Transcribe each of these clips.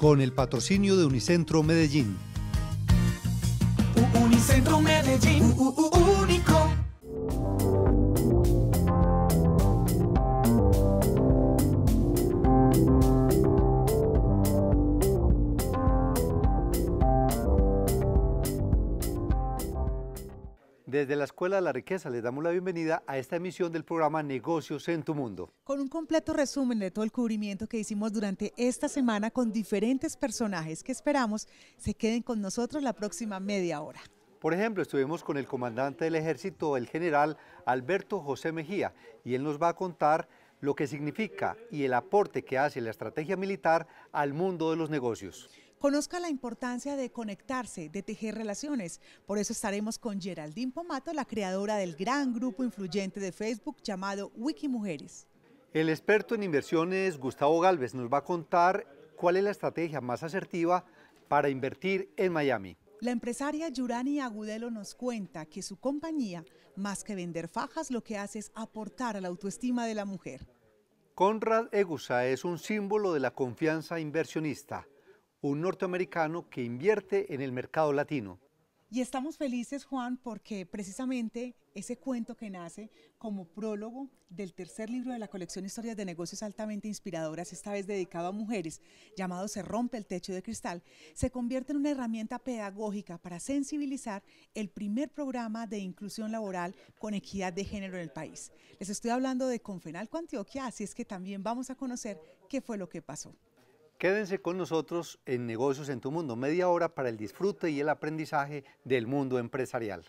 con el patrocinio de Unicentro Medellín. Unicentro Medellín, único Desde la Escuela de la Riqueza les damos la bienvenida a esta emisión del programa Negocios en tu Mundo. Con un completo resumen de todo el cubrimiento que hicimos durante esta semana con diferentes personajes que esperamos se queden con nosotros la próxima media hora. Por ejemplo, estuvimos con el comandante del ejército, el general Alberto José Mejía, y él nos va a contar lo que significa y el aporte que hace la estrategia militar al mundo de los negocios conozca la importancia de conectarse, de tejer relaciones. Por eso estaremos con Geraldine Pomato, la creadora del gran grupo influyente de Facebook llamado Wikimujeres. El experto en inversiones Gustavo Galvez nos va a contar cuál es la estrategia más asertiva para invertir en Miami. La empresaria Yurani Agudelo nos cuenta que su compañía, más que vender fajas, lo que hace es aportar a la autoestima de la mujer. Conrad Egusa es un símbolo de la confianza inversionista un norteamericano que invierte en el mercado latino. Y estamos felices, Juan, porque precisamente ese cuento que nace como prólogo del tercer libro de la colección Historias de Negocios Altamente Inspiradoras, esta vez dedicado a mujeres, llamado Se rompe el techo de cristal, se convierte en una herramienta pedagógica para sensibilizar el primer programa de inclusión laboral con equidad de género en el país. Les estoy hablando de Confenalco Antioquia, así es que también vamos a conocer qué fue lo que pasó. Quédense con nosotros en Negocios en tu Mundo, media hora para el disfrute y el aprendizaje del mundo empresarial.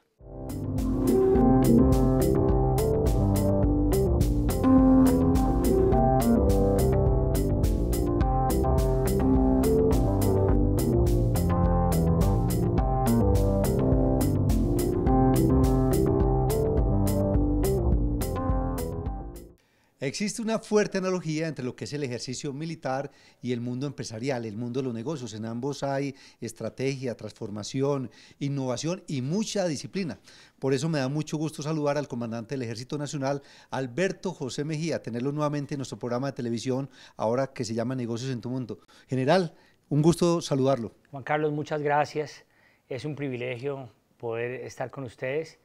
Existe una fuerte analogía entre lo que es el ejercicio militar y el mundo empresarial, el mundo de los negocios. En ambos hay estrategia, transformación, innovación y mucha disciplina. Por eso me da mucho gusto saludar al comandante del Ejército Nacional, Alberto José Mejía, tenerlo nuevamente en nuestro programa de televisión, ahora que se llama Negocios en tu Mundo. General, un gusto saludarlo. Juan Carlos, muchas gracias. Es un privilegio poder estar con ustedes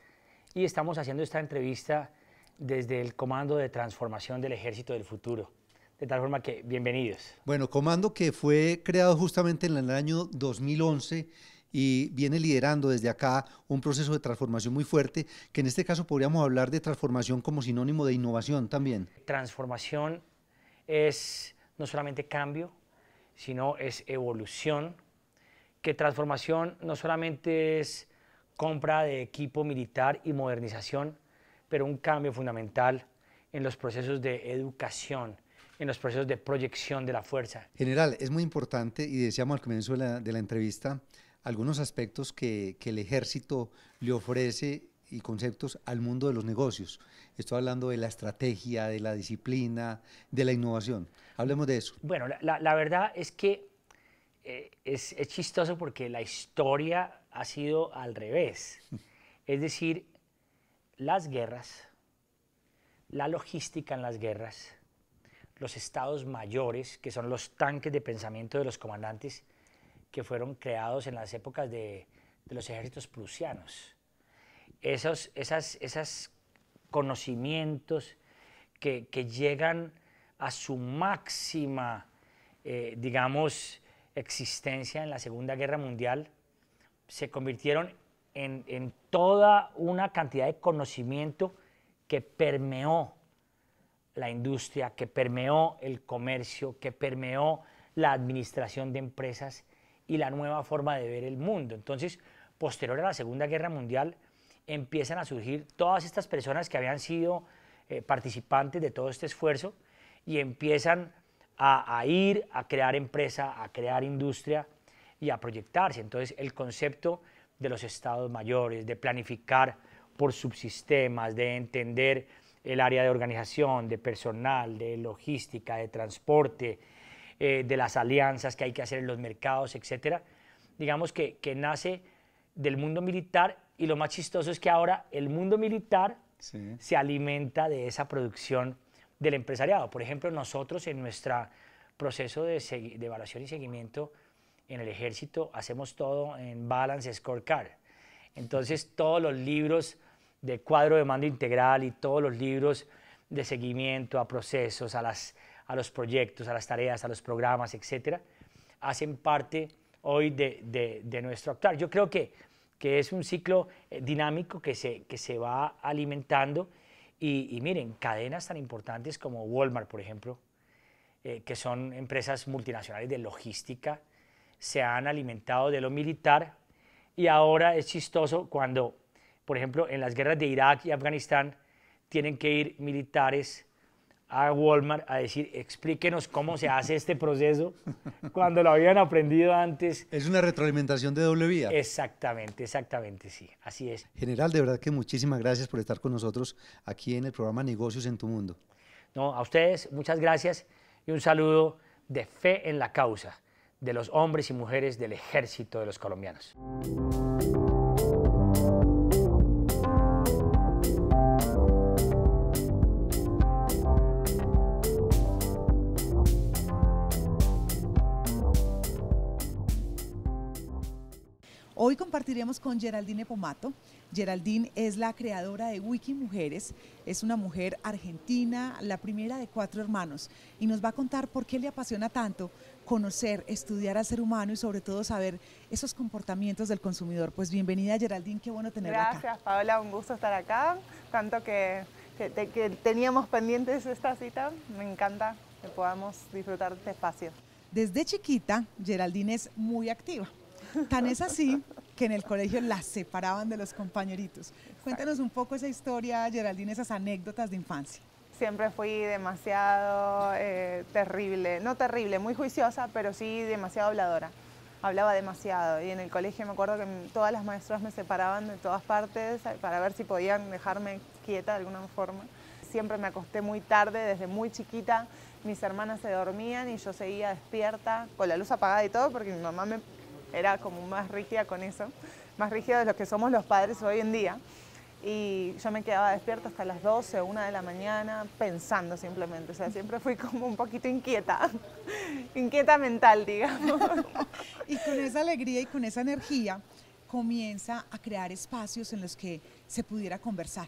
y estamos haciendo esta entrevista desde el Comando de Transformación del Ejército del Futuro. De tal forma que, bienvenidos. Bueno, comando que fue creado justamente en el año 2011 y viene liderando desde acá un proceso de transformación muy fuerte, que en este caso podríamos hablar de transformación como sinónimo de innovación también. Transformación es no solamente cambio, sino es evolución, que transformación no solamente es compra de equipo militar y modernización, un cambio fundamental en los procesos de educación, en los procesos de proyección de la fuerza. General, es muy importante, y decíamos al comienzo de la, entrevista, algunos aspectos que, el ejército le ofrece y conceptos al mundo de los negocios. Estoy hablando de la estrategia, de la disciplina, de la innovación. Hablemos de eso. Bueno, la, verdad es que eh, es, es, chistoso porque la historia ha sido al revés. es decir, las guerras, la logística en las guerras, los estados mayores, que son los tanques de pensamiento de los comandantes que fueron creados en las épocas de, los ejércitos prusianos. Esos esas, conocimientos que, llegan a su máxima, eh, digamos, existencia en la Segunda Guerra Mundial, se convirtieron en, toda una cantidad de conocimiento que permeó la industria, que permeó el comercio, que permeó la administración de empresas y la nueva forma de ver el mundo. Entonces, posterior a la Segunda Guerra Mundial, empiezan a surgir todas estas personas que habían sido eh, participantes de todo este esfuerzo y empiezan a, ir a crear empresa, a crear industria y a proyectarse. Entonces, el concepto de los estados mayores, de planificar por subsistemas, de entender el área de organización, de personal, de logística, de transporte, eh, de las alianzas que hay que hacer en los mercados, etc. Digamos que, que nace del mundo militar y lo más chistoso es que ahora el mundo militar se alimenta de esa producción del empresariado. Por ejemplo, nosotros en nuestro proceso de, de evaluación y seguimiento, en el ejército hacemos todo en Balance Scorecard. Entonces todos los libros de cuadro de mando integral y todos los libros de seguimiento a procesos, a, las, a los proyectos, a las tareas, a los programas, etcétera, hacen parte hoy de, de, nuestro actuar. Yo creo que, que es un ciclo eh, dinámico que se, que se va alimentando y, miren, cadenas tan importantes como Walmart, por ejemplo, eh, que son empresas multinacionales de logística, se han alimentado de lo militar y ahora es chistoso cuando, por ejemplo, en las guerras de Irak y Afganistán tienen que ir militares a Walmart a decir, explíquenos cómo se hace este proceso cuando lo habían aprendido antes. Es una retroalimentación de doble vía. Exactamente, exactamente, sí, así es. General, de verdad que muchísimas gracias por estar con nosotros aquí en el programa Negocios en tu Mundo. No, a ustedes muchas gracias y un saludo de fe en la causa de los hombres y mujeres del ejército de los colombianos. Hoy compartiremos con Geraldine Pomato. Geraldine es la creadora de Wiki Mujeres, es una mujer argentina, la primera de cuatro hermanos, y nos va a contar por qué le apasiona tanto conocer, estudiar al ser humano y sobre todo saber esos comportamientos del consumidor. Pues bienvenida Geraldine, qué bueno tenerla Gracias, acá. Gracias Paola, un gusto estar acá, tanto que, que, teníamos pendientes esta cita, me encanta que podamos disfrutar de este espacio. Desde chiquita, Geraldine es muy activa. Tan es así que en el colegio la separaban de los compañeritos. Cuéntanos un poco esa historia, Geraldine, esas anécdotas de infancia siempre fui demasiado eh, terrible, no terrible, muy juiciosa, pero sí demasiado habladora. Hablaba demasiado y en el colegio me acuerdo que todas las maestras me separaban de todas partes eh, para ver si podían dejarme quieta de alguna forma. Siempre me acosté muy tarde, desde muy chiquita, mis hermanas se dormían y yo seguía despierta, con la luz apagada y todo, porque mi mamá me, era como más rígida con eso, más rígida de lo que somos los padres hoy en día y yo me quedaba despierta hasta las 12 o 1 de la mañana pensando simplemente, o sea, siempre fui como un poquito inquieta, inquieta mental, digamos. y con esa alegría y con esa energía comienza a crear espacios en los que se pudiera conversar,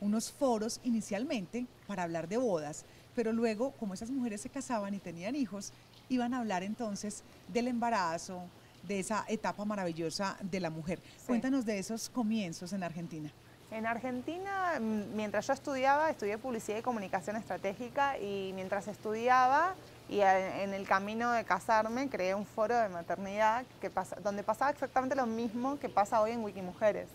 unos foros inicialmente para hablar de bodas, pero luego, como esas mujeres se casaban y tenían hijos, iban a hablar entonces del embarazo, de esa etapa maravillosa de la mujer. Cuéntanos de esos comienzos en Argentina. En Argentina, mm, mientras yo estudiaba, estudié publicidad y comunicación estratégica y mientras estudiaba y en el camino de casarme creé un foro de maternidad que donde pasaba exactamente lo mismo que pasa hoy en Wikimujeres.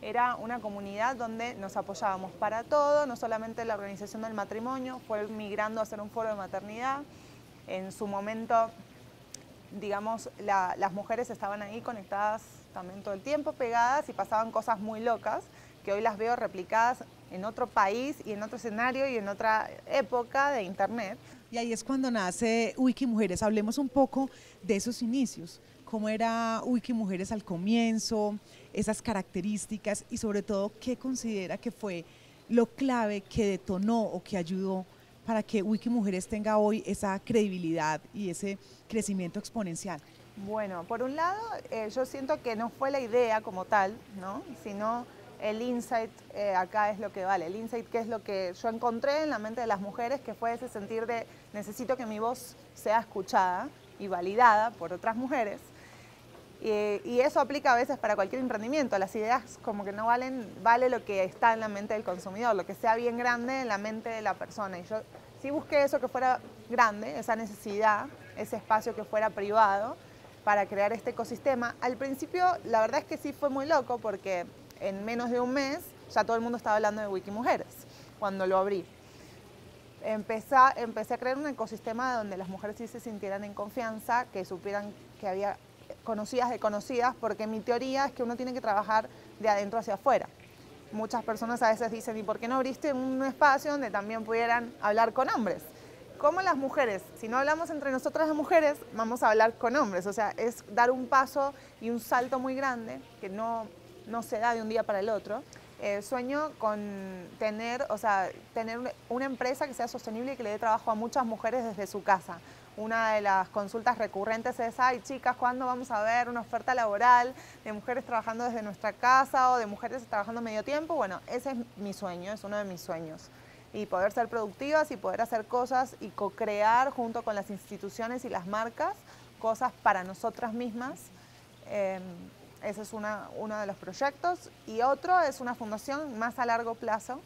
Era una comunidad donde nos apoyábamos para todo, no solamente la organización del matrimonio, fue migrando a hacer un foro de maternidad. En su momento digamos, las mujeres estaban ahí conectadas también todo el tiempo, pegadas y pasaban cosas muy locas que hoy las veo replicadas en otro país y en otro escenario y en otra época de Internet. Y ahí es cuando nace Wiki Mujeres. Hablemos un poco de esos inicios. ¿Cómo era Wiki Mujeres al comienzo? Esas características y sobre todo, ¿qué considera que fue lo clave que detonó o que ayudó para que Wiki Mujeres tenga hoy esa credibilidad y ese crecimiento exponencial? Bueno, por un lado, eh, yo siento que no fue la idea como tal, ¿no? sino el insight eh, acá es lo que vale, el insight que es lo que yo encontré en la mente de las mujeres, que fue ese sentir de necesito que mi voz sea escuchada y validada por otras mujeres. Y, y, eso aplica a veces para cualquier emprendimiento, las ideas como que no valen, vale lo que está en la mente del consumidor, lo que sea bien grande en la mente de la persona. Y yo sí busqué eso que fuera grande, esa necesidad, ese espacio que fuera privado para crear este ecosistema. Al principio la verdad es que sí fue muy loco porque en menos de un mes ya todo el mundo estaba hablando de Wikimujeres cuando lo abrí. Empecé, empecé a crear un ecosistema donde las mujeres sí se sintieran en confianza, que supieran que había conocidas de conocidas, porque mi teoría es que uno tiene que trabajar de adentro hacia afuera. Muchas personas a veces dicen, ¿y por qué no abriste un espacio donde también pudieran hablar con hombres? Como las mujeres, si no hablamos entre nosotras las mujeres, vamos a hablar con hombres. O sea, es dar un paso y un salto muy grande que no, no se da de un día para el otro. Eh, sueño con tener, o sea, tener una empresa que sea sostenible y que le dé trabajo a muchas mujeres desde su casa. Una de las consultas recurrentes es, ay chicas, ¿cuándo vamos a ver una oferta laboral de mujeres trabajando desde nuestra casa o de mujeres trabajando medio tiempo? Bueno, ese es mi sueño, es uno de mis sueños. Y poder ser productivas y poder hacer cosas y co-crear junto con las instituciones y las marcas cosas para nosotras mismas. Em, ese es una, uno de los proyectos. Y otro es una fundación más a largo plazo,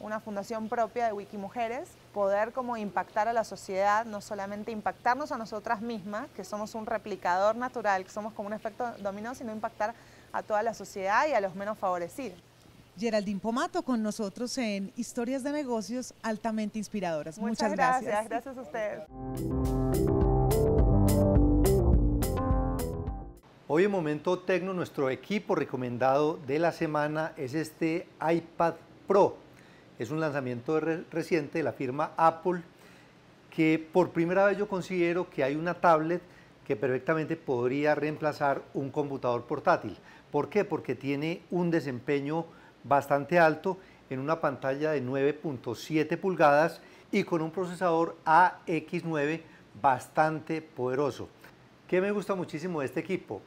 una fundación propia de Wikimujeres, poder como impactar a la sociedad, no solamente impactarnos a nosotras mismas, que somos un replicador natural, que somos como un efecto dominó, sino impactar a toda la sociedad y a los menos favorecidos. Geraldine Pomato con nosotros en Historias de Negocios altamente inspiradoras. Muchas, Muchas gracias. Gracias, gracias a ustedes. Hoy en Momento Tecno, nuestro equipo recomendado de la semana es este iPad Pro. Es un lanzamiento reciente de la firma Apple que por primera vez yo considero que hay una tablet que perfectamente podría reemplazar un computador portátil. ¿Por qué? Porque tiene un desempeño bastante alto en una pantalla de 9.7 pulgadas y con un procesador AX9 bastante poderoso. ¿Qué me gusta muchísimo de este equipo?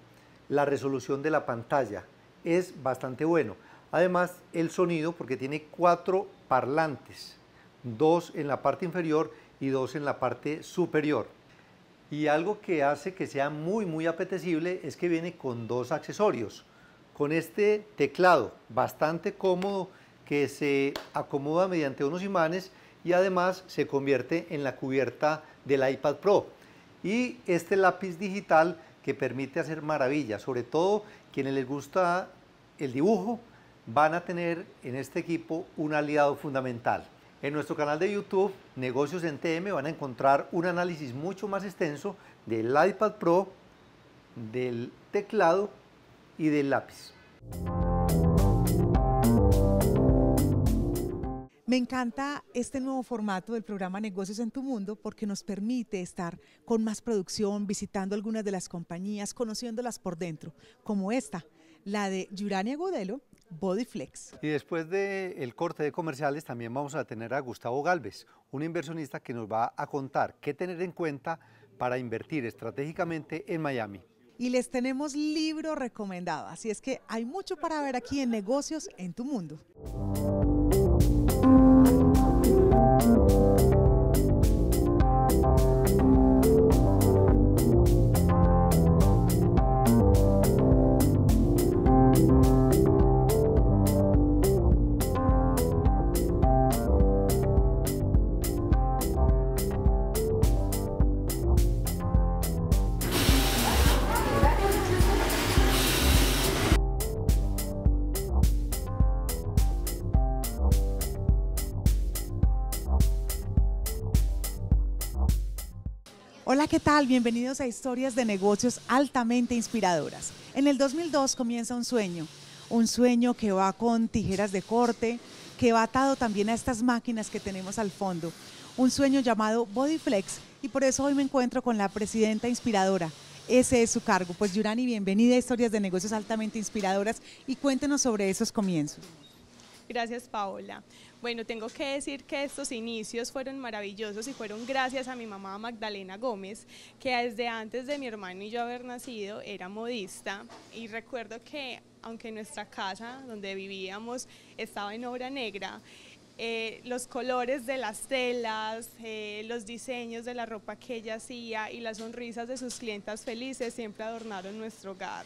la resolución de la pantalla es bastante bueno. Además, el sonido, porque tiene cuatro parlantes, dos en la parte inferior y dos en la parte superior. Y algo que hace que sea muy, muy apetecible es que viene con dos accesorios. Con este teclado bastante cómodo que se acomoda mediante unos imanes y además se convierte en la cubierta del iPad Pro. Y este lápiz digital que permite hacer maravillas. Sobre todo quienes les gusta el dibujo van a tener en este equipo un aliado fundamental. En nuestro canal de YouTube, Negocios en TM, van a encontrar un análisis mucho más extenso del iPad Pro, del teclado y del lápiz. Me encanta este nuevo formato del programa Negocios en tu Mundo porque nos permite estar con más producción, visitando algunas de las compañías, conociéndolas por dentro, como esta, la de Yurania Godelo, Bodyflex. Y después del corte de comerciales también vamos a tener a Gustavo Galvez, un inversionista que nos va a contar qué tener en cuenta para invertir estratégicamente en Miami. Y les tenemos libro recomendado, así es que hay mucho para ver aquí en Negocios en tu Mundo. Hola, ¿qué tal? Bienvenidos a Historias de Negocios altamente inspiradoras. En el 2002 comienza un sueño, un sueño que va con tijeras de corte, que va atado también a estas máquinas que tenemos al fondo, un sueño llamado Bodyflex y por eso hoy me encuentro con la presidenta inspiradora. Ese es su cargo. Pues Yurani, bienvenida a Historias de Negocios altamente inspiradoras y cuéntenos sobre esos comienzos. Gracias, Paola. Bueno, tengo que decir que estos inicios fueron maravillosos y fueron gracias a mi mamá Magdalena Gómez, que desde antes de mi hermano y yo haber nacido era modista y recuerdo que aunque nuestra casa donde vivíamos estaba en obra negra, eh, los colores de las telas, eh, los diseños de la ropa que ella hacía y las sonrisas de sus clientas felices siempre adornaron nuestro hogar.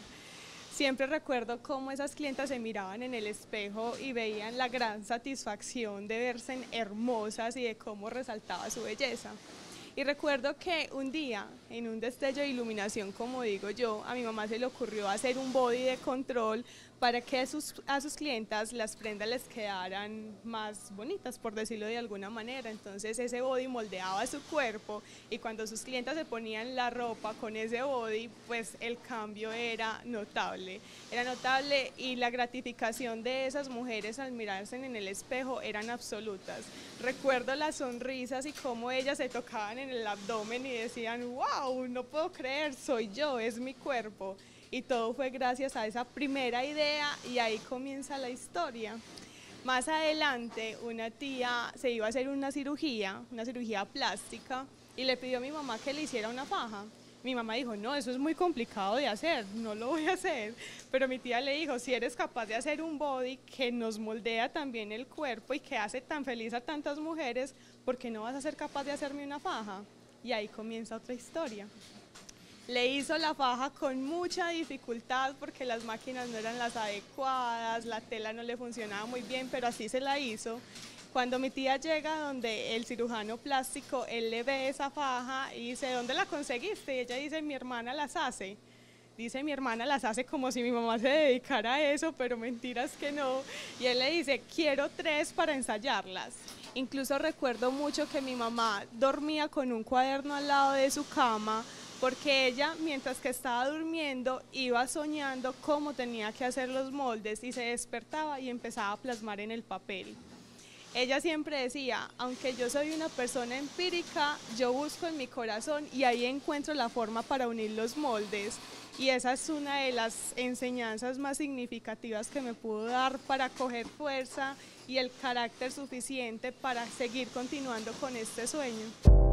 Siempre recuerdo cómo esas clientas se miraban en el espejo y veían la gran satisfacción de verse hermosas y de cómo resaltaba su belleza. Y recuerdo que un día, en un destello de iluminación, como digo yo, a mi mamá se le ocurrió hacer un body de control para que a sus clientas las prendas les quedaran más bonitas, por decirlo de alguna manera. Entonces ese body moldeaba su cuerpo y cuando sus clientas se ponían la ropa con ese body, pues el cambio era notable. Era notable y la gratificación de esas mujeres al mirarse en el espejo eran absolutas. Recuerdo las sonrisas y cómo ellas se tocaban en el abdomen y decían, wow, no puedo creer, soy yo, es mi cuerpo y todo fue gracias a esa primera idea y ahí comienza la historia. Más adelante una tía se iba a hacer una cirugía, una cirugía plástica, y le pidió a mi mamá que le hiciera una faja. Mi mamá dijo, no, eso es muy complicado de hacer, no lo voy a hacer. Pero mi tía le dijo, si eres capaz de hacer un body que nos moldea también el cuerpo y que hace tan feliz a tantas mujeres, ¿por qué no vas a ser capaz de hacerme una faja? Y ahí comienza otra historia le hizo la faja con mucha dificultad porque las máquinas no eran las adecuadas, la tela no le funcionaba muy bien, pero así se la hizo. Cuando mi tía llega donde el cirujano plástico, él le ve esa faja y dice, ¿dónde la conseguiste? Y ella dice, mi hermana las hace. Dice, mi hermana las hace como si mi mamá se dedicara a eso, pero mentiras que no. Y él le dice, quiero tres para ensayarlas. Incluso recuerdo mucho que mi mamá dormía con un cuaderno al lado de su cama porque ella, mientras que estaba durmiendo, iba soñando cómo tenía que hacer los moldes y se despertaba y empezaba a plasmar en el papel. Ella siempre decía, aunque yo soy una persona empírica, yo busco en mi corazón y ahí encuentro la forma para unir los moldes. Y esa es una de las enseñanzas más significativas que me pudo dar para coger fuerza y el carácter suficiente para seguir continuando con este sueño.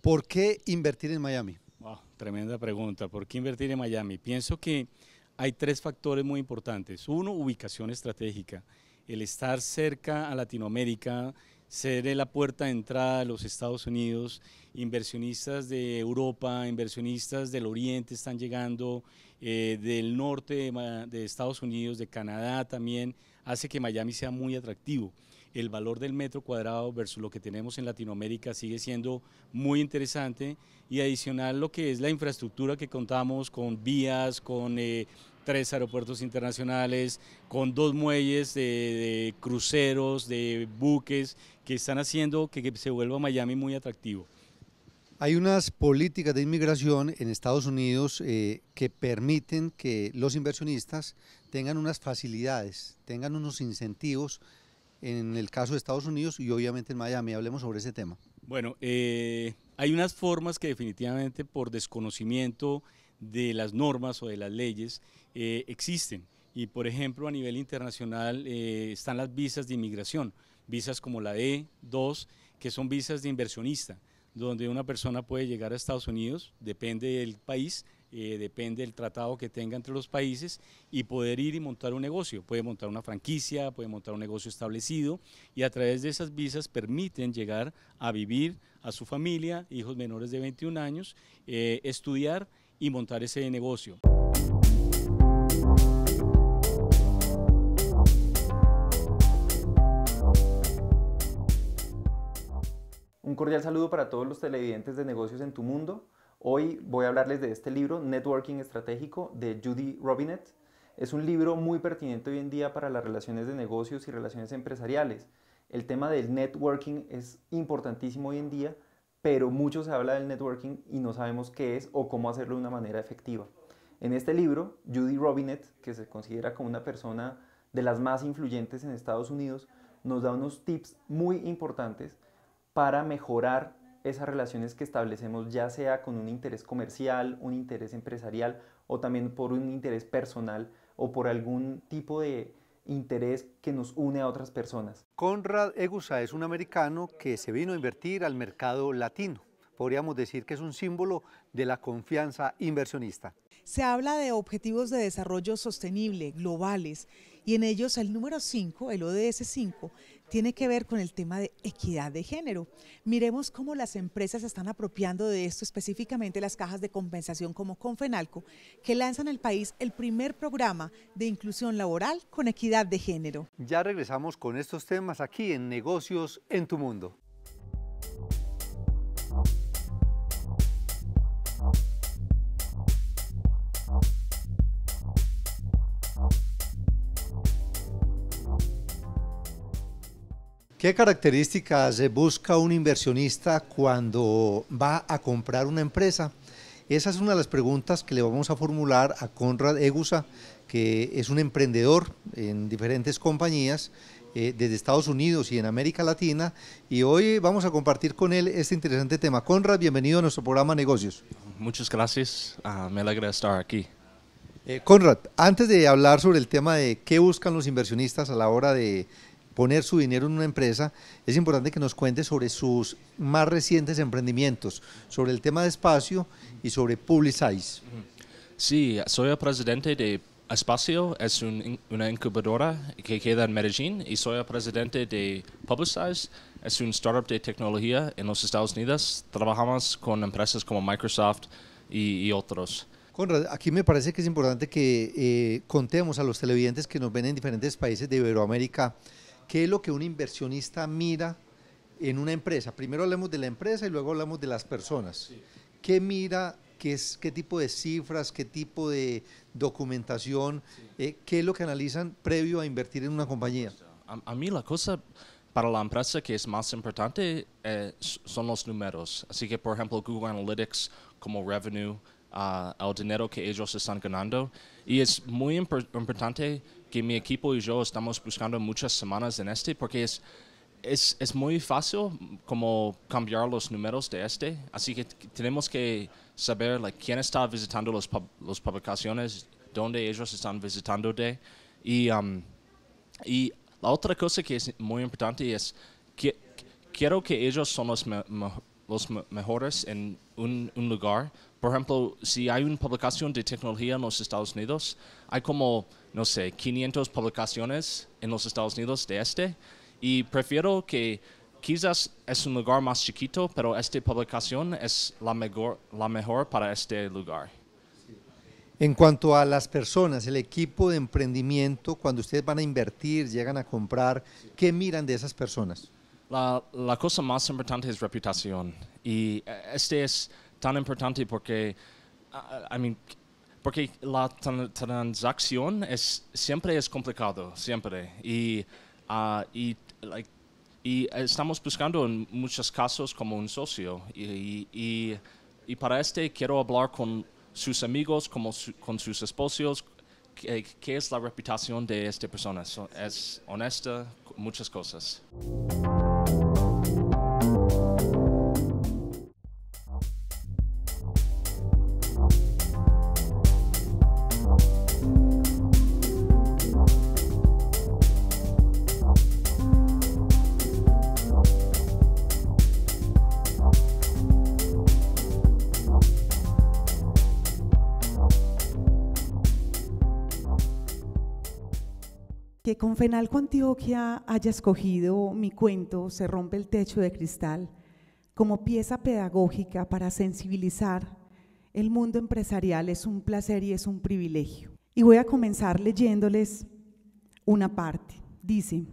¿Por qué invertir en Miami? Wow, tremenda pregunta. ¿Por qué invertir en Miami? Pienso que hay tres factores muy importantes. Uno, ubicación estratégica. El estar cerca a Latinoamérica, ser la puerta de entrada de los Estados Unidos, inversionistas de Europa, inversionistas del Oriente están llegando, eh, del norte de Estados Unidos, de Canadá también, hace que Miami sea muy atractivo el valor del metro cuadrado versus lo que tenemos en Latinoamérica sigue siendo muy interesante y adicional lo que es la infraestructura que contamos con vías, con eh, tres aeropuertos internacionales, con dos muelles de, cruceros, de buques, que están haciendo que, se vuelva Miami muy atractivo. Hay unas políticas de inmigración en Estados Unidos eh, que permiten que los inversionistas tengan unas facilidades, tengan unos incentivos en el caso de Estados Unidos y obviamente en Miami. Hablemos sobre ese tema. Bueno, eh, hay unas formas que definitivamente por desconocimiento de las normas o de las leyes eh, existen. Y por ejemplo, a nivel internacional eh, están las visas de inmigración, visas como la e 2 que son visas de inversionista, donde una persona puede llegar a Estados Unidos, depende del país, eh, depende del tratado que tenga entre los países y poder ir y montar un negocio. Puede montar una franquicia, puede montar un negocio establecido y a través de esas visas permiten llegar a vivir a su familia, hijos menores de 21 años, eh, estudiar y montar ese negocio. Un cordial saludo para todos los televidentes de Negocios en tu Mundo. Hoy voy a hablarles de este libro, Networking Estratégico, de Judy Robinett. Es un libro muy pertinente hoy en día para las relaciones de negocios y relaciones empresariales. El tema del networking es importantísimo hoy en día, pero mucho se habla del networking y no sabemos qué es o cómo hacerlo de una manera efectiva. En este libro, Judy Robinett, que se considera como una persona de las más influyentes en Estados Unidos, nos da unos tips muy importantes para mejorar esas relaciones que establecemos, ya sea con un interés comercial, un interés empresarial o también por un interés personal o por algún tipo de interés que nos une a otras personas. Conrad Egusa es un americano que se vino a invertir al mercado latino. Podríamos decir que es un símbolo de la confianza inversionista. Se habla de objetivos de desarrollo sostenible globales y en ellos el número 5, el ODS 5, tiene que ver con el tema de equidad de género. Miremos cómo las empresas están apropiando de esto, específicamente las cajas de compensación como Confenalco, que lanzan el país el primer programa de inclusión laboral con equidad de género. Ya regresamos con estos temas aquí en Negocios en tu Mundo. ¿Qué características busca un inversionista cuando va a comprar una empresa? Esa es una de las preguntas que le vamos a formular a Conrad Egusa, que es un emprendedor en diferentes compañías eh, desde Estados Unidos y en América Latina. Y hoy vamos a compartir con él este interesante tema. Conrad, bienvenido a nuestro programa Negocios. Muchas gracias, ah, me alegra estar aquí. Eh, Conrad, antes de hablar sobre el tema de qué buscan los inversionistas a la hora de poner su dinero en una empresa, es importante que nos cuente sobre sus más recientes emprendimientos, sobre el tema de espacio y sobre Publicize. Sí, soy el presidente de Espacio, es una incubadora que queda en Medellín y soy el presidente de Publicize, es un startup de tecnología en los Estados Unidos. Trabajamos con empresas como Microsoft y, otros. Conrad, aquí me parece que es importante que eh, contemos a los televidentes que nos ven en diferentes países de Iberoamérica ¿Qué es lo que un inversionista mira en una empresa? Primero hablemos de la empresa y luego hablamos de las personas. ¿Qué mira? Qué, es, ¿Qué tipo de cifras? ¿Qué tipo de documentación? Eh, ¿Qué es lo que analizan previo a invertir en una compañía? a, mí la cosa para la empresa que es más importante eh, son los números. Así que, por ejemplo, Google Analytics como revenue, ah, el dinero que ellos están ganando. Y es muy importante que mi equipo y yo estamos buscando muchas semanas en este porque es, es, es muy fácil como cambiar los números de este. Así que tenemos que saber quién está visitando las los publicaciones, dónde ellos están visitando de. Y, um, y la otra cosa que es muy importante es que quiero que ellos son los mejores los mejores en un, lugar. Por ejemplo, si hay una publicación de tecnología en los Estados Unidos, hay como, no sé, 500 publicaciones en los Estados Unidos de este. Y prefiero que quizás es un lugar más chiquito, pero esta publicación es la mejor, la mejor para este lugar. En cuanto a las personas, el equipo de emprendimiento, cuando ustedes van a invertir, llegan a comprar, ¿qué miran de esas personas? La, cosa más importante es reputación. Y eh, este es tan importante porque, ah, I mean, porque la transacción es, siempre es complicado, siempre. Y, ah, y, like, y, estamos buscando en muchos casos como un socio. Y, y, y para este quiero hablar con sus amigos, como con sus esposos, qué, es la reputación de esta persona. es honesta, muchas cosas. Con Confenalco Antioquia haya escogido mi cuento Se rompe el techo de cristal como pieza pedagógica para sensibilizar el mundo empresarial es un placer y es un privilegio. Y voy a comenzar leyéndoles una parte. Dice,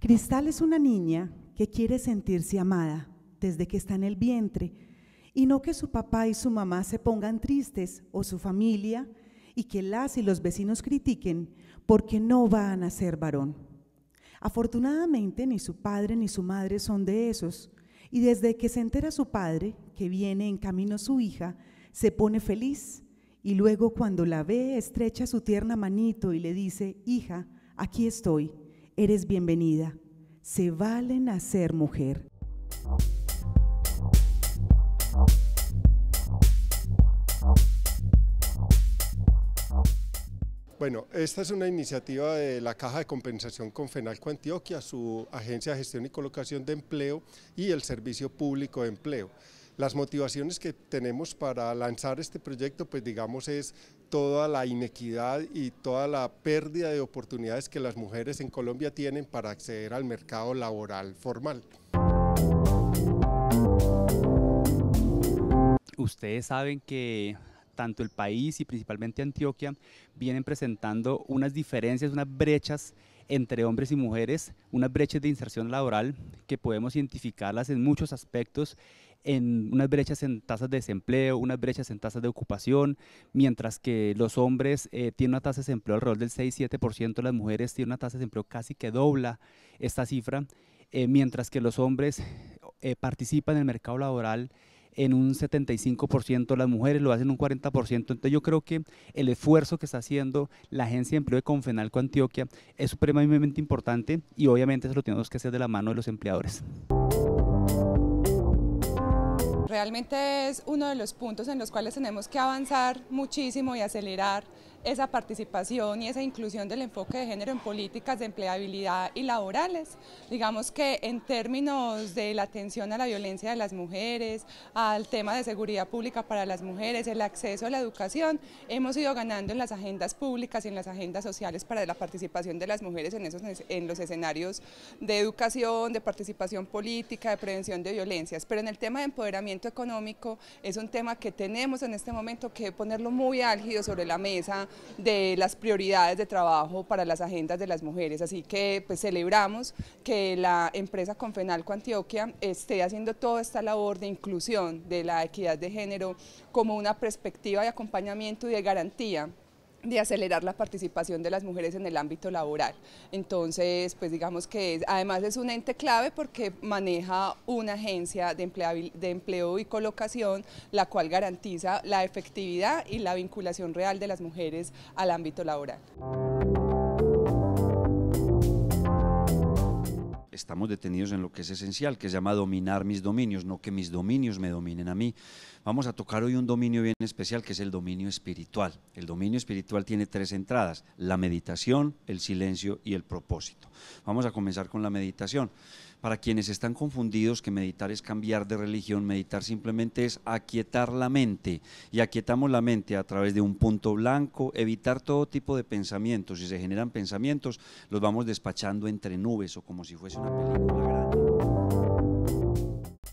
Cristal es una niña que quiere sentirse amada desde que está en el vientre y no que su papá y su mamá se pongan tristes o su familia y que las y los vecinos critiquen porque no van a nacer varón. Afortunadamente ni su padre ni su madre son de esos, y desde que se entera su padre que viene en camino su hija, se pone feliz y luego cuando la ve estrecha su tierna manito y le dice, hija, aquí estoy, eres bienvenida, se valen a ser mujer. Bueno, esta es una iniciativa de la Caja de Compensación con Fenalco Antioquia, su Agencia de Gestión y Colocación de Empleo y el Servicio Público de Empleo. Las motivaciones que tenemos para lanzar este proyecto, pues digamos, es toda la inequidad y toda la pérdida de oportunidades que las mujeres en Colombia tienen para acceder al mercado laboral formal. Ustedes saben que tanto el país y principalmente Antioquia vienen presentando unas diferencias, unas brechas entre hombres y mujeres, unas brechas de inserción laboral que podemos identificarlas en muchos aspectos, en unas brechas en tasas de desempleo, unas brechas en tasas de ocupación, mientras que los hombres eh, tienen una tasa de desempleo alrededor del 6-7%, las mujeres tienen una tasa de desempleo casi que dobla esta cifra, eh, mientras que los hombres eh, participan en el mercado laboral en un 75%, las mujeres lo hacen un 40%. Entonces yo creo que el esfuerzo que está haciendo la Agencia de Empleo de Confenalco Antioquia es supremamente importante y obviamente eso lo tenemos que hacer de la mano de los empleadores. Realmente es uno de los puntos en los cuales tenemos que avanzar muchísimo y acelerar esa participación y esa inclusión del enfoque de género en políticas de empleabilidad y laborales. Digamos que en términos de la atención a la violencia de las mujeres, al tema de seguridad pública para las mujeres, el acceso a la educación, hemos ido ganando en las agendas públicas y en las agendas sociales para la participación de las mujeres en, esos, en los escenarios de educación, de participación política, de prevención de violencias. Pero en el tema de empoderamiento económico es un tema que tenemos en este momento que ponerlo muy álgido sobre la mesa de las prioridades de trabajo para las agendas de las mujeres. Así que pues, celebramos que la empresa Confenalco Antioquia esté haciendo toda esta labor de inclusión de la equidad de género como una perspectiva de acompañamiento y de garantía de acelerar la participación de las mujeres en el ámbito laboral. Entonces, pues digamos que además es un ente clave porque maneja una agencia de, empleo, de empleo y colocación, la cual garantiza la efectividad y la vinculación real de las mujeres al ámbito laboral. estamos detenidos en lo que es esencial, que se llama dominar mis dominios, no que mis dominios me dominen a mí. Vamos a tocar hoy un dominio bien especial, que es el dominio espiritual. El dominio espiritual tiene tres entradas, la meditación, el silencio y el propósito. Vamos a comenzar con la meditación. Para quienes están confundidos que meditar es cambiar de religión, meditar simplemente es aquietar la mente. Y aquietamos la mente a través de un punto blanco, evitar todo tipo de pensamientos. Si se generan pensamientos, los vamos despachando entre nubes o como si fuese una película grande.